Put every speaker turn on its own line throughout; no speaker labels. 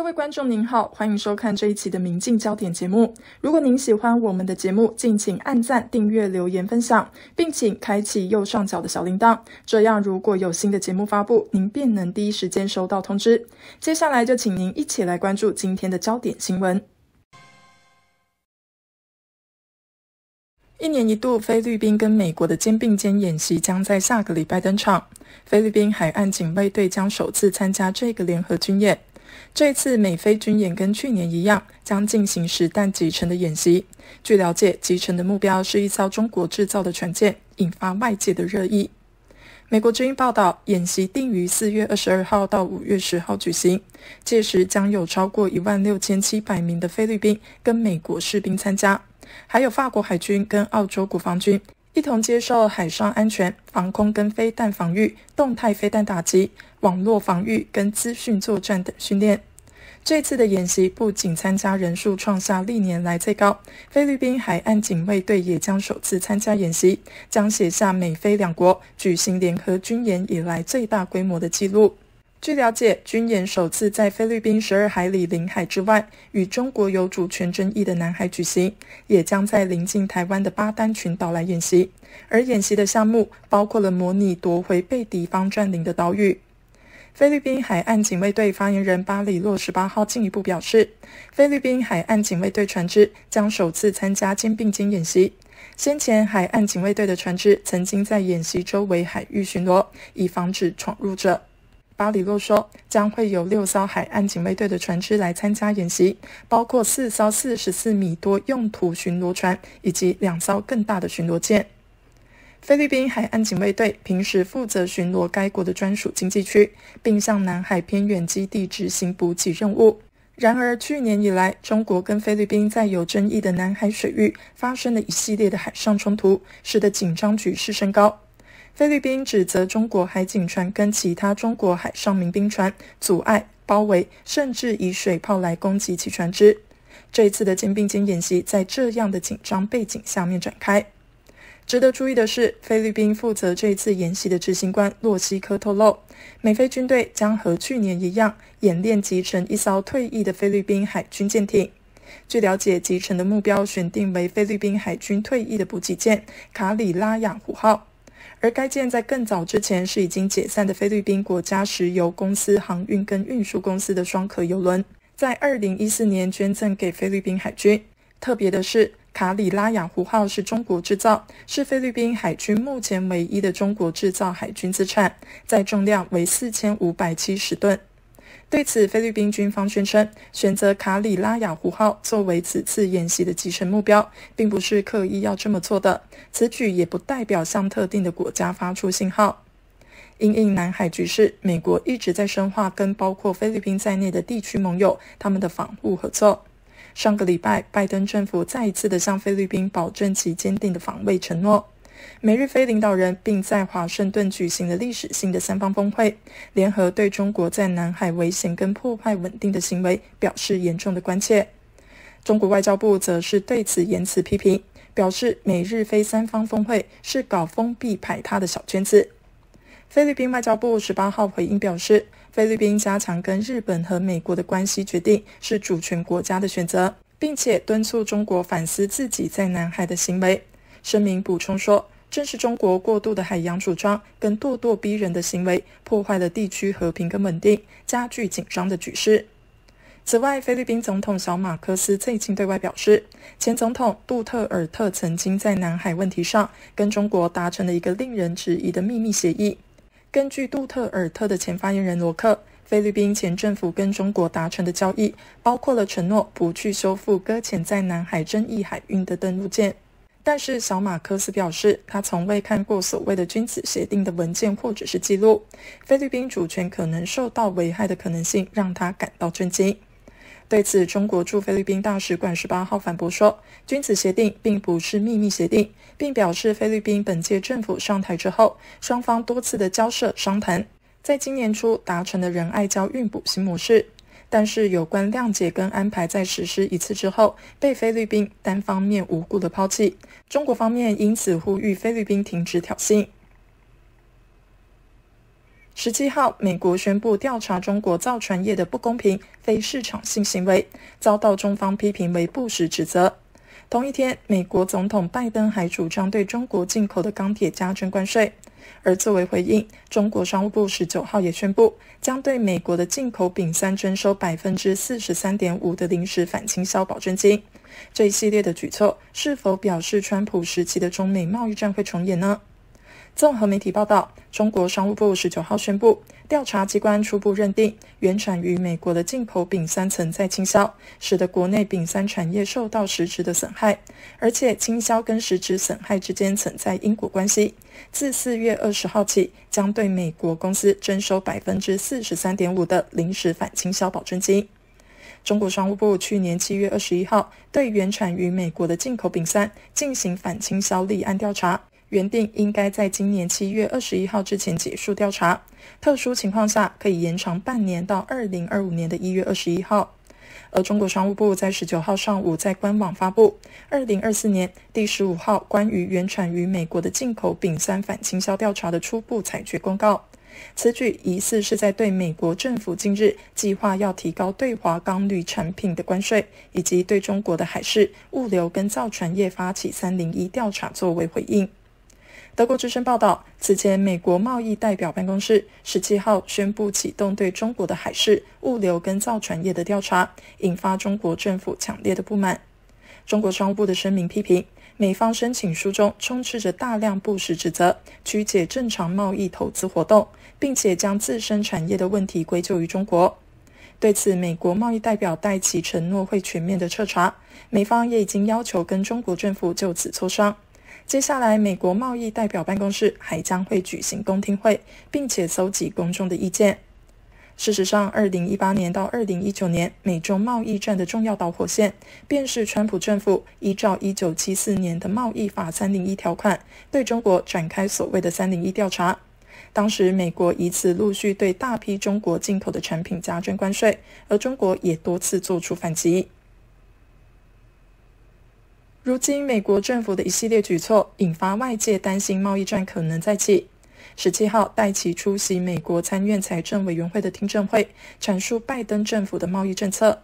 各位观众您好，欢迎收看这一期的《明镜焦点》节目。如果您喜欢我们的节目，敬请按赞、订阅、留言、分享，并请开启右上角的小铃铛。这样，如果有新的节目发布，您便能第一时间收到通知。接下来就请您一起来关注今天的焦点新闻。一年一度菲律宾跟美国的肩并肩演习将在下个礼拜登场，菲律宾海岸警卫队将首次参加这个联合军演。这次美菲军演跟去年一样，将进行实弹集成的演习。据了解，集成的目标是一艘中国制造的船舰，引发外界的热议。美国军报道，演习定于四月二十二号到五月十号举行，届时将有超过一万六千七百名的菲律宾跟美国士兵参加，还有法国海军跟澳洲国防军。一同接受海上安全、防空跟飞弹防御、动态飞弹打击、网络防御跟资讯作战等训练。这次的演习不仅参加人数创下历年来最高，菲律宾海岸警卫队也将首次参加演习，将写下美菲两国举行联合军演以来最大规模的纪录。据了解，军演首次在菲律宾十二海里领海之外与中国有主权争议的南海举行，也将在临近台湾的巴丹群岛来演习。而演习的项目包括了模拟夺回被敌方占领的岛屿。菲律宾海岸警卫队发言人巴里洛十八号进一步表示，菲律宾海岸警卫队船只将首次参加肩并肩演习。先前海岸警卫队的船只曾经在演习周围海域巡逻，以防止闯入者。巴里洛说，将会有六艘海岸警卫队的船只来参加演习，包括四艘四十四米多用途巡逻船，以及两艘更大的巡逻舰。菲律宾海岸警卫队平时负责巡逻该国的专属经济区，并向南海偏远基地执行补给任务。然而，去年以来，中国跟菲律宾在有争议的南海水域发生了一系列的海上冲突，使得紧张局势升高。菲律宾指责中国海警船跟其他中国海上民兵船阻碍、包围，甚至以水炮来攻击其船只。这一次的肩并肩演习在这样的紧张背景下面展开。值得注意的是，菲律宾负责这一次演习的执行官洛西科透露，美菲军队将和去年一样演练集成一艘退役的菲律宾海军舰艇。据了解，集成的目标选定为菲律宾海军退役的补给舰“卡里拉雅虎号”。而该舰在更早之前是已经解散的菲律宾国家石油公司航运跟运输公司的双壳油轮，在二零一四年捐赠给菲律宾海军。特别的是，卡里拉雅湖号是中国制造，是菲律宾海军目前唯一的中国制造海军资产，在重量为四千五百七十吨。对此，菲律宾军方宣称选择卡里拉雅湖号作为此次演习的集成目标，并不是刻意要这么做的。此举也不代表向特定的国家发出信号。因应南海局势，美国一直在深化跟包括菲律宾在内的地区盟友他们的防务合作。上个礼拜，拜登政府再一次的向菲律宾保证其坚定的防卫承诺。美日菲领导人并在华盛顿举行了历史性的三方峰会，联合对中国在南海危险跟破坏稳定的行为表示严重的关切。中国外交部则是对此言辞批评，表示美日菲三方峰会是搞封闭排他的小圈子。菲律宾外交部十八号回应表示，菲律宾加强跟日本和美国的关系决定是主权国家的选择，并且敦促中国反思自己在南海的行为。声明补充说：“正是中国过度的海洋主张跟咄咄逼人的行为，破坏了地区和平跟稳定，加剧紧张的局势。”此外，菲律宾总统小马科斯最近对外表示，前总统杜特尔特曾经在南海问题上跟中国达成了一个令人质疑的秘密协议。根据杜特尔特的前发言人罗克，菲律宾前政府跟中国达成的交易包括了承诺不去修复搁浅在南海争议海域的登陆舰。但是小马科斯表示，他从未看过所谓的“君子协定”的文件或者是记录。菲律宾主权可能受到危害的可能性让他感到震惊。对此，中国驻菲律宾大使馆十八号反驳说：“君子协定并不是秘密协定，并表示菲律宾本届政府上台之后，双方多次的交涉商谈，在今年初达成的仁爱礁运补新模式。”但是，有关谅解跟安排在实施一次之后，被菲律宾单方面无故的抛弃。中国方面因此呼吁菲律宾停止挑衅。十七号，美国宣布调查中国造船业的不公平、非市场性行为，遭到中方批评为不实指责。同一天，美国总统拜登还主张对中国进口的钢铁加征关税。而作为回应，中国商务部十九号也宣布，将对美国的进口丙三征收百分之四十三点五的临时反倾销保证金。这一系列的举措是否表示川普时期的中美贸易战会重演呢？综合媒体报道。中国商务部十九号宣布，调查机关初步认定，原产于美国的进口丙三存在倾销，使得国内丙三产业受到实质的损害，而且倾销跟实质损害之间存在因果关系。自四月二十号起，将对美国公司征收百分之四十三点五的临时反倾销保证金。中国商务部去年七月二十一号对原产于美国的进口丙三进行反倾销立案调查。原定应该在今年七月二十一号之前结束调查，特殊情况下可以延长半年到二零二五年的一月二十一号。而中国商务部在十九号上午在官网发布二零二四年第十五号关于原产于美国的进口丙三反倾销调查的初步裁决公告。此举疑似是在对美国政府近日计划要提高对华钢铝产品的关税，以及对中国的海事、物流跟造船业发起三零一调查作为回应。德国之声报道，此前美国贸易代表办公室十七号宣布启动对中国的海事、物流跟造船业的调查，引发中国政府强烈的不满。中国商务部的声明批评，美方申请书中充斥着大量不实指责，曲解正常贸易投资活动，并且将自身产业的问题归咎于中国。对此，美国贸易代表戴奇承诺会全面的彻查，美方也已经要求跟中国政府就此磋商。接下来，美国贸易代表办公室还将会举行公听会，并且搜集公众的意见。事实上，二零一八年到二零一九年，美中贸易战的重要导火线便是川普政府依照一九七四年的贸易法三零一条款，对中国展开所谓的三零一调查。当时，美国以此陆续对大批中国进口的产品加征关税，而中国也多次做出反击。如今，美国政府的一系列举措引发外界担心，贸易战可能再起。十七号，戴奇出席美国参院财政委员会的听证会，阐述拜登政府的贸易政策。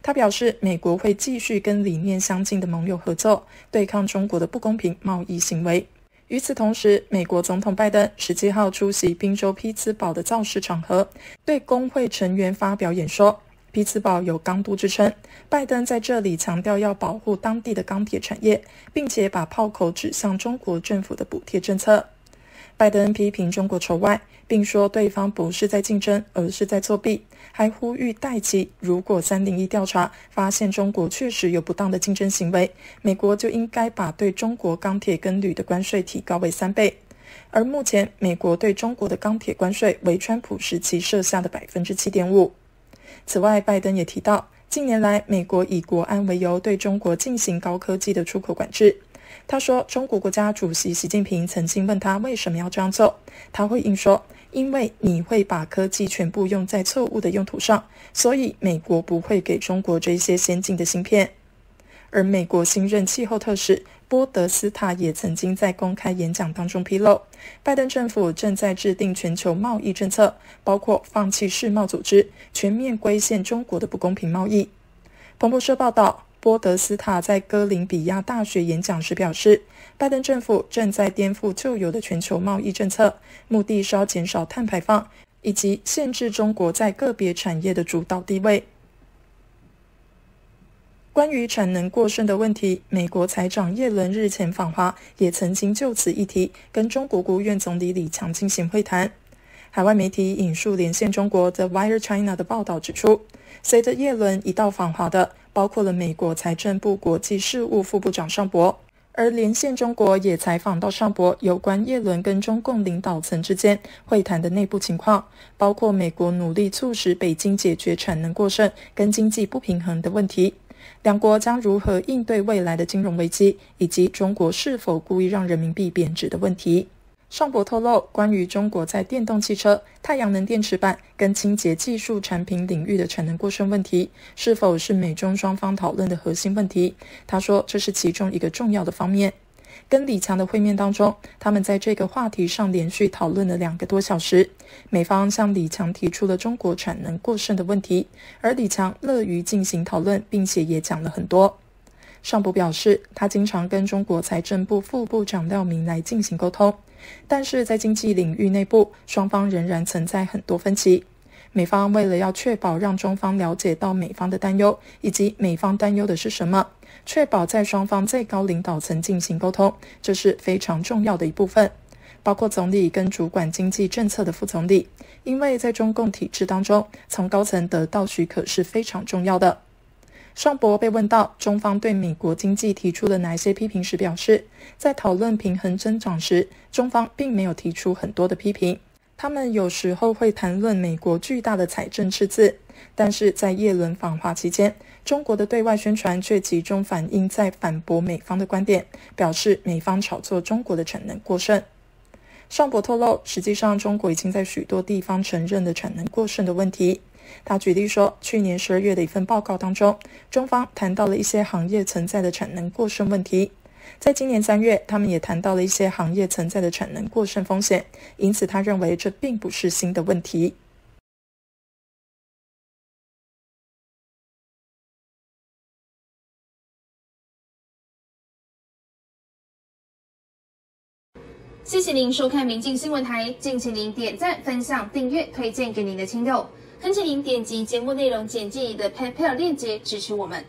他表示，美国会继续跟理念相近的盟友合作，对抗中国的不公平贸易行为。与此同时，美国总统拜登十七号出席宾州匹兹堡的造势场合，对工会成员发表演说。匹兹堡有钢都之称，拜登在这里强调要保护当地的钢铁产业，并且把炮口指向中国政府的补贴政策。拜登批评中国仇外，并说对方不是在竞争，而是在作弊。还呼吁戴奇，如果三零一调查发现中国确实有不当的竞争行为，美国就应该把对中国钢铁跟铝的关税提高为三倍。而目前，美国对中国的钢铁关税为川普时期设下的百分之七点五。此外，拜登也提到，近年来美国以国安为由对中国进行高科技的出口管制。他说，中国国家主席习近平曾经问他为什么要这样做，他回应说：“因为你会把科技全部用在错误的用途上，所以美国不会给中国这些先进的芯片。”而美国新任气候特使。波德斯塔也曾经在公开演讲当中披露，拜登政府正在制定全球贸易政策，包括放弃世贸组织，全面规限中国的不公平贸易。彭博社报道，波德斯塔在哥伦比亚大学演讲时表示，拜登政府正在颠覆旧有的全球贸易政策，目的是要减少碳排放，以及限制中国在个别产业的主导地位。关于产能过剩的问题，美国财长耶伦日前访华，也曾经就此议题跟中国国务院总理李强进行会谈。海外媒体引述连线中国 The Wire China 的报道指出，随着耶伦一道访华的，包括了美国财政部国际事务副部长尚博。而连线中国也采访到尚博，有关耶伦跟中共领导层之间会谈的内部情况，包括美国努力促使北京解决产能过剩跟经济不平衡的问题。两国将如何应对未来的金融危机，以及中国是否故意让人民币贬值的问题？尚博透露，关于中国在电动汽车、太阳能电池板跟清洁技术产品领域的产能过剩问题，是否是美中双方讨论的核心问题？他说，这是其中一个重要的方面。跟李强的会面当中，他们在这个话题上连续讨论了两个多小时。美方向李强提出了中国产能过剩的问题，而李强乐于进行讨论，并且也讲了很多。尚波表示，他经常跟中国财政部副部长廖明来进行沟通，但是在经济领域内部，双方仍然存在很多分歧。美方为了要确保让中方了解到美方的担忧，以及美方担忧的是什么，确保在双方最高领导层进行沟通，这是非常重要的一部分，包括总理跟主管经济政策的副总理。因为在中共体制当中，从高层得到许可是非常重要的。尚博被问到中方对美国经济提出了哪些批评时表示，在讨论平衡增长时，中方并没有提出很多的批评。他们有时候会谈论美国巨大的财政赤字，但是在耶伦访华期间，中国的对外宣传却集中反映在反驳美方的观点，表示美方炒作中国的产能过剩。尚博透露，实际上中国已经在许多地方承认了产能过剩的问题。他举例说，去年十二月的一份报告当中，中方谈到了一些行业存在的产能过剩问题。在今年三月，他们也谈到了一些行业存在的产能过剩风险，因此他认为这并不是新的问题。谢谢您收看民进新闻台，敬请您点赞、分享、订阅、推荐给您的亲友，恳请您点击节目内容简介里的 PayPal 链接支持我们。